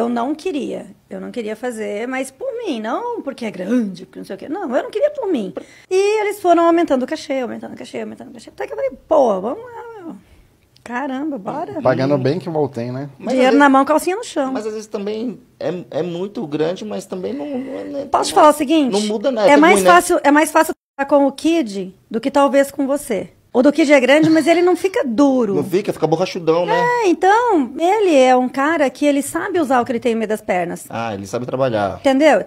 Eu não queria. Eu não queria fazer, mas por mim, não porque é grande, porque não sei o quê. Não, eu não queria por mim. E eles foram aumentando o cachê, aumentando o cachê, aumentando o cachê. Até que eu falei, pô, vamos lá, meu. Caramba, bora. Pagando bem que voltei, né? Mas Dinheiro vezes, na mão, calcinha no chão. Mas às vezes também é, é muito grande, mas também não. não é, né, Posso te falar o seguinte? Não muda nada. É, é mais, ruim, né? fácil, né? é mais fácil com o Kid do que talvez com você. O do é grande, mas ele não fica duro. Não fica, fica borrachudão, né? É, então, ele é um cara que ele sabe usar o que ele tem em meio das pernas. Ah, ele sabe trabalhar. Entendeu?